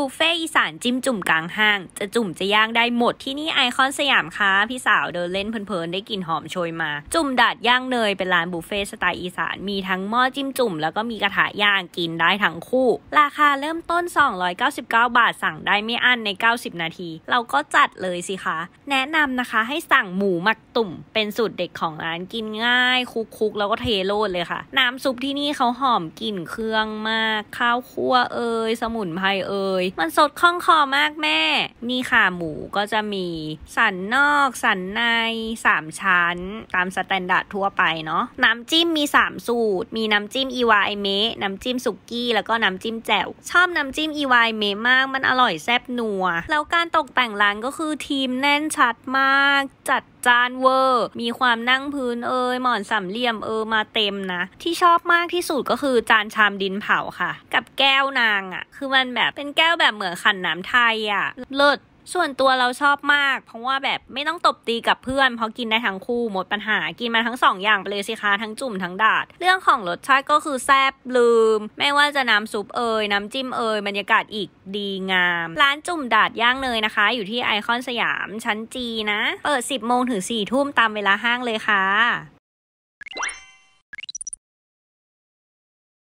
บุฟเฟ่อีสานจิ้มจุ่มกลางห้างจะจุ่มจะย่างได้หมดที่นี่ไอคอนสยามค่ะพี่สาว เดินเล่นเพลินๆ ได้กลิ่นหอมโชยมา จุ่มดัดย่างเนยเป็นร้านบุฟเฟ่สไตล์อีสาน มีทั้งหม้อจิ้มจุ่มแล้วก็มีกระถาย่างกินได้ทั้งคู่ ราคาเริ่มต้น 299 บาทสั่งได้ไม่อั้นใน 90 นาที เราก็จัดเลยสิคะ แนะนำนะคะให้สั่งหมูหมักตุ่ม เป็นสูตรเด็กของร้านกินง่าย คุกๆแล้วก็เทโลดเลยค่ะ น้ำซุปที่นี่เขาหอมกลิ่นเครื่องมากข้าวคั่วเอยสมุนไพรเอยมันสดคล่องคอมากแม่นี่ค่ะหมูก็จะมี สันนอก สันในสามชั้นตามสแตนดาร์ดทั่วไปเนาะ น้ำจิ้มมี 3 สูตร มีน้ำจิ้มอีวายเมะน้ำจิ้มสุกี้แล้วก็น้ำจิ้มแจ่วชอบน้ำจิ้มอีวายเมะมากมันอร่อยแซ่บนัว แล้วการตกแต่งร้านก็คือทีมแน่นชัดมาก จัดจานเวอร์ มีความนั่งพื้นเอ่ยหมอนสามเหลี่ยมเออมาเต็มนะ ที่ชอบมากที่สุดก็คือจานชามดินเผาค่ะ กับแก้วนางอะ่ะ คือมันแบบเป็นแก้วแบบเหมือนขันน้ำไทยอะ่ะเลิศส่วนตัวเราชอบมาก เพราะว่าแบบไม่ต้องตบตีกับเพื่อน เพราะกินได้ทั้งคู่หมดปัญหากินมาทั้งสองอย่าง ไปเลยสิคะ ทั้งจุ่ม ทั้งดาดเรื่องของรสชาติก็คือแซบลืม ไม่ว่าจะน้ำซุปเอย น้ำจิ้มเอยบรรยากาศอีกดีงาม ร้านจุ่มดาดย่างเนยนะคะ อยู่ที่ไอคอนสยาม ชั้นจีนะ เปิด 10โมงถึง4ทุ่มตามเวลาห้างเลยค่ะ